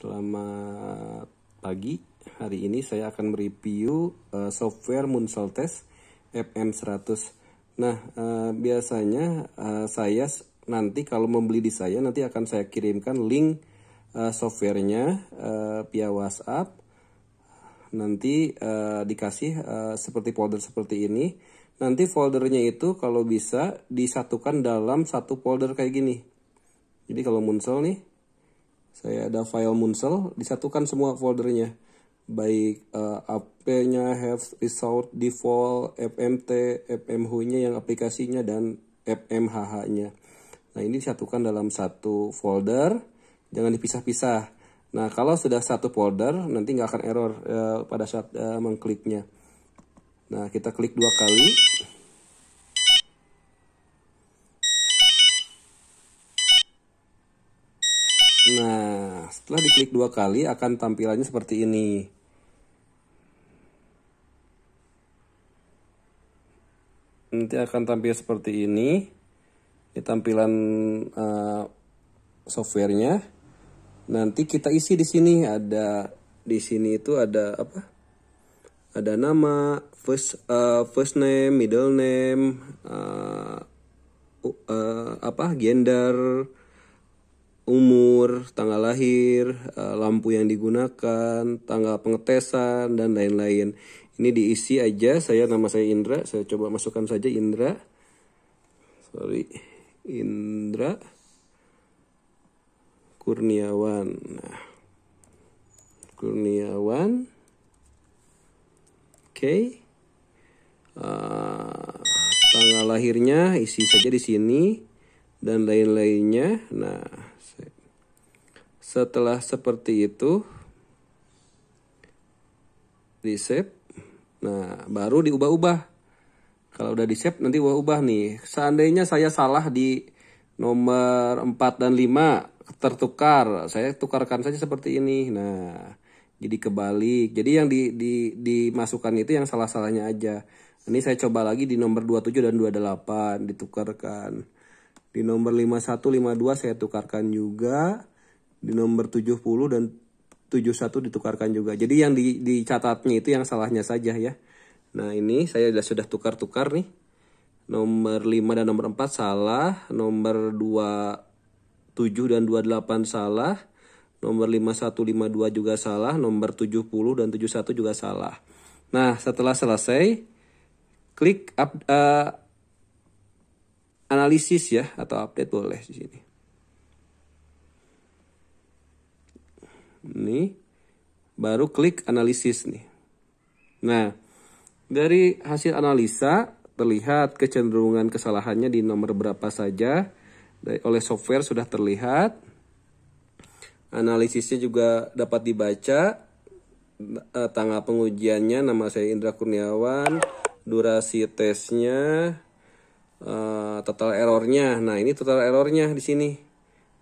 Selamat pagi. Hari ini saya akan mereview uh, software Munsol FM100. Nah, uh, biasanya uh, saya nanti kalau membeli di saya nanti akan saya kirimkan link uh, softwarenya uh, via WhatsApp. Nanti uh, dikasih uh, seperti folder seperti ini. Nanti foldernya itu kalau bisa disatukan dalam satu folder kayak gini. Jadi kalau Munsol nih saya ada file munsel disatukan semua foldernya baik uh, eh, AP-nya, have, result, default, FMT, FMH-nya yang aplikasinya dan FMHH-nya. Nah ini disatukan dalam satu folder, jangan dipisah-pisah. Nah kalau sudah satu folder nanti nggak akan error uh, pada saat uh, mengkliknya. Nah kita klik dua kali. Nah, setelah diklik dua kali akan tampilannya seperti ini. Nanti akan tampil seperti ini. Ini tampilan uh, softwarenya. Nanti kita isi di sini ada di sini itu ada apa? Ada nama, first uh, first name, middle name, uh, uh, apa? gender, umur, tanggal lahir, eh, lampu yang digunakan, tanggal pengetesan dan lain-lain. Ini diisi aja. Saya nama saya Indra. Saya coba masukkan saja Indra. Sorry, Indra Kurniawan. Nah, Kurniawan. Oke. Okay. Uh, eh, tanggal lahirnya isi saja di sini dan lain-lainnya. Nah, setelah seperti itu di save. Nah, baru diubah-ubah. Kalau udah di save, nanti ubah-ubah nih. Seandainya saya salah di nomor 4 dan 5 tertukar, saya tukarkan saja seperti ini. Nah, jadi kebalik. Jadi yang di, di, dimasukkan itu yang salah-salahnya aja. Ini saya coba lagi di nomor 27 dan 28 ditukarkan. Di nomor 5152 saya tukarkan juga. Di nomor 70 dan 71 ditukarkan juga. Jadi yang di, dicatatnya itu yang salahnya saja ya. Nah ini saya sudah tukar-tukar nih. Nomor 5 dan nomor 4 salah. Nomor 27 dan 28 salah. Nomor 5152 juga salah. Nomor 70 dan 71 juga salah. Nah setelah selesai. Klik up, uh, analisis ya atau update boleh di sini. Ini baru klik analisis nih. Nah, dari hasil analisa terlihat kecenderungan kesalahannya di nomor berapa saja oleh software sudah terlihat. Analisisnya juga dapat dibaca. Eh, tanggal pengujiannya nama saya Indra Kurniawan, durasi tesnya Eh, total errornya. Nah, ini total errornya di sini.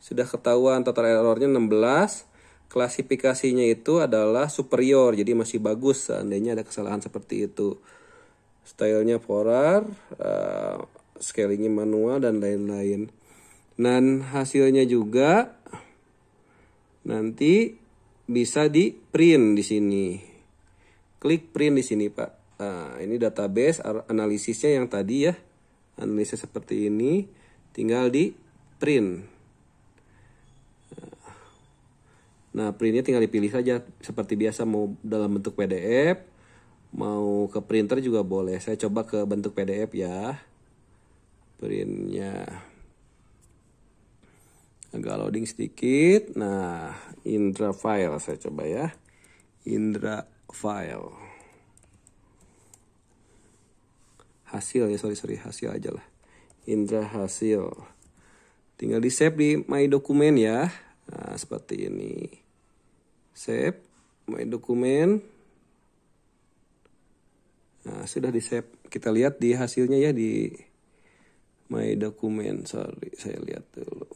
Sudah ketahuan total errornya 16. Klasifikasinya itu adalah superior, jadi masih bagus seandainya ada kesalahan seperti itu. Stylenya polar, uh, scalingnya manual, dan lain-lain. Dan hasilnya juga nanti bisa di print di sini. Klik print di sini, Pak. Nah, ini database analisisnya yang tadi ya analisa seperti ini tinggal di print nah printnya tinggal dipilih saja seperti biasa mau dalam bentuk pdf mau ke printer juga boleh saya coba ke bentuk pdf ya printnya agak loading sedikit nah Indra file saya coba ya Indra file hasil ya sorry sorry hasil aja lah Indra hasil tinggal di save di my dokumen ya nah, seperti ini save my dokumen nah sudah di save kita lihat di hasilnya ya di my dokumen sorry saya lihat dulu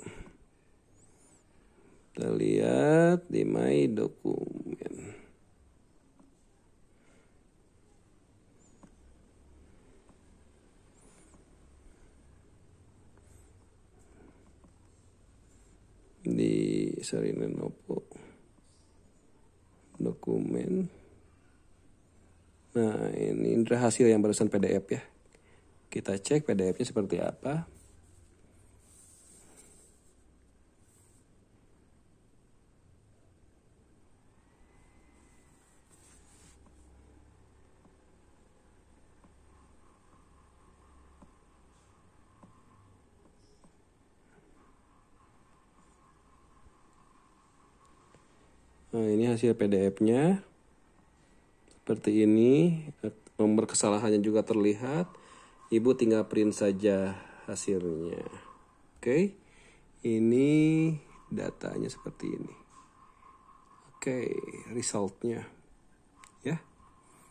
kita lihat di my dokumen di sarina opo dokumen nah ini hasil yang barusan PDF ya kita cek PDF-nya seperti apa Nah, ini hasil PDF-nya. Seperti ini, nomor kesalahannya juga terlihat. Ibu tinggal print saja hasilnya. Oke. Ini datanya seperti ini. Oke, okay, resultnya. Ya.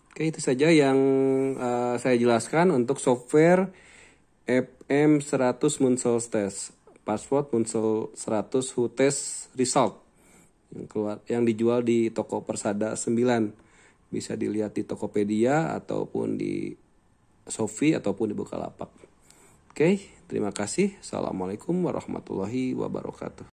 Oke, itu saja yang uh, saya jelaskan untuk software FM100 Munsel Test. Password Munsel 100 Who Test Result yang keluar yang dijual di toko Persada 9 bisa dilihat di Tokopedia ataupun di Shopee ataupun di Bukalapak. Oke, terima kasih. Assalamualaikum warahmatullahi wabarakatuh.